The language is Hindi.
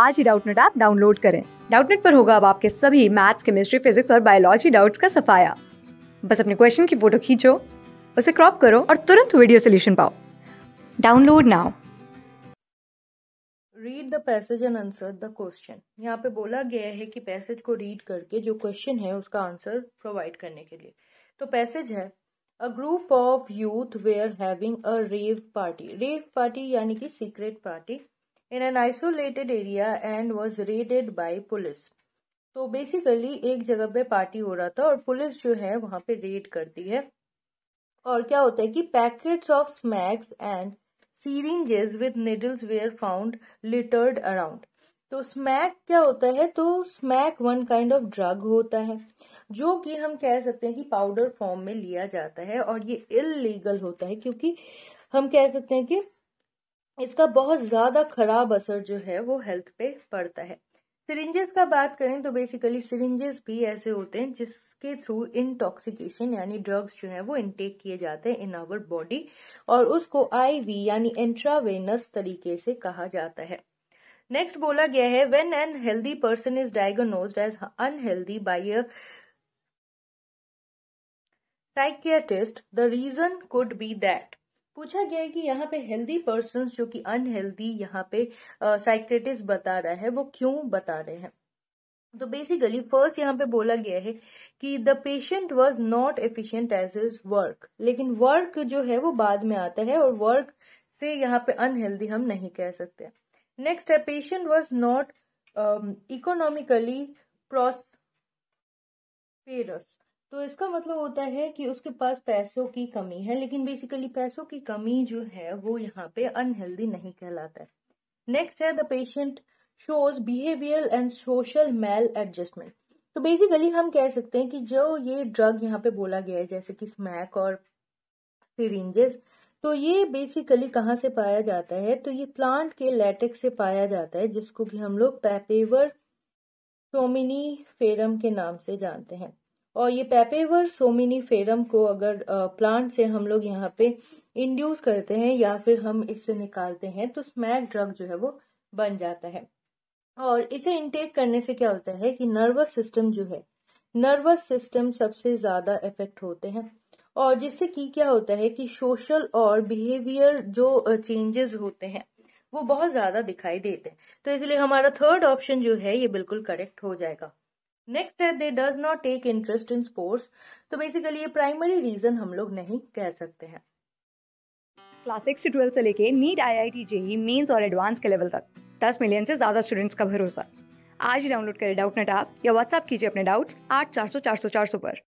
आज ही डाउटनेट ऐप डाउनलोड करें डाउटनेट पर होगा अब आपके सभी मैथ्स केमिस्ट्री फिजिक्स और बायोलॉजी डाउट्स का सफाया बस अपने क्वेश्चन की फोटो खींचो उसे क्रॉप करो और तुरंत वीडियो सोल्यूशन पाओ download now read the passage and answer the question यहाँ पे बोला गया है कि पैसेज को रीड करके जो क्वेश्चन है उसका आंसर प्रोवाइड करने के लिए तो पैसेज है a group of youth were having a rave party rave party यानी कि secret party in an isolated area and was raided by police तो बेसिकली एक जगह पे पार्टी हो रहा था और पुलिस जो है वहां पे रेड करती है और क्या होता है कि packets of smacks and syringes with needles were found littered around तो स्मैक क्या होता है तो smack one kind of drug होता है जो कि हम कह सकते हैं कि पाउडर फॉर्म में लिया जाता है और ये इलीगल होता है क्योंकि हम कह सकते हैं कि इसका बहुत ज़्यादा ख़राब असर जो है वो हेल्थ पे पड़ता है सिरिंजेस का बात करें तो बेसिकली सिरिंजेस भी ऐसे होते हैं जिसके थ्रू इंटॉक्सिकेशन यानी ड्रग्स जो है वो इनटेक किए जाते हैं इन आवर बॉडी और उसको आईवी यानी इंट्रावेनस तरीके से कहा जाता है नेक्स्ट बोला गया है when an healthy person is diagnose as unhealthy by a psychiatrist the reason could be that पूछा गया है कि यहाँ पे हेल्दी पर्सन जो कि अनहेल्दी यहाँ पे साइक्रेटिस्ट बता रहा है वो क्यों बता रहे हैं तो बेसिकली फर्स्ट यहाँ पे बोला गया है कि the patient was not efficient as his work लेकिन वर्क जो है वो बाद में आता है और वर्क से यहाँ पे अनहेल्दी हम नहीं कह सकते नेक्स्ट है patient was not economically prosperous तो इसका मतलब होता है कि उसके पास पैसों की कमी है लेकिन बेसिकली पैसों की कमी जो है वो यहाँ पे अनहेल्दी नहीं कहलाता है नेक्स्ट है the patient shows behaviour and social maladjustment तो बेसिकली हम कह सकते हैं कि जो ये ड्रग यहाँ पे बोला गया है जैसे कि स्मैक और सीरेंजेस तो ये बेसिकली कहाँ से पाया जाता है तो ये प्लांट के लेटेक से पाया जाता है जिसको कि हम लोग पैपेवर टोमिनी फेरम के नाम से जानते हैं और ये पेपेवर फेरम को अगर प्लांट से हम लोग यहाँ पे इंड्यूस करते हैं या फिर हम इससे निकालते हैं तो स्मैक ड्रग जो है वो बन जाता है और इसे इंटेक करने से क्या होता है कि नर्वस सिस्टम जो है नर्वस सिस्टम सबसे ज्यादा इफेक्ट होते हैं और जिससे कि क्या होता है कि सोशल और बिहेवियर जो चेंजेस होते हैं वो बहुत ज्यादा दिखाई देते हैं तो इसलिए हमारा थर्ड ऑप्शन जो है ये बिल्कुल करेक्ट हो जाएगा नेक्स्ट है they does not take interest in sports तो बेसिकली ये प्राइमरी रीजन हम लोग नहीं कह सकते हैं क्लास सिक्स से ट्वेल्थ से लेके NEET I I T JEE mains और एडवांस के लेवल तक दस मिलियन से ज्यादा स्टूडेंट्स का भरोसा आज ही डाउनलोड करें डाउट नेट आप या व्हाट्सअप कीजिए अपने डाउट्स आठ चार सौ चार सौ चार सौ पर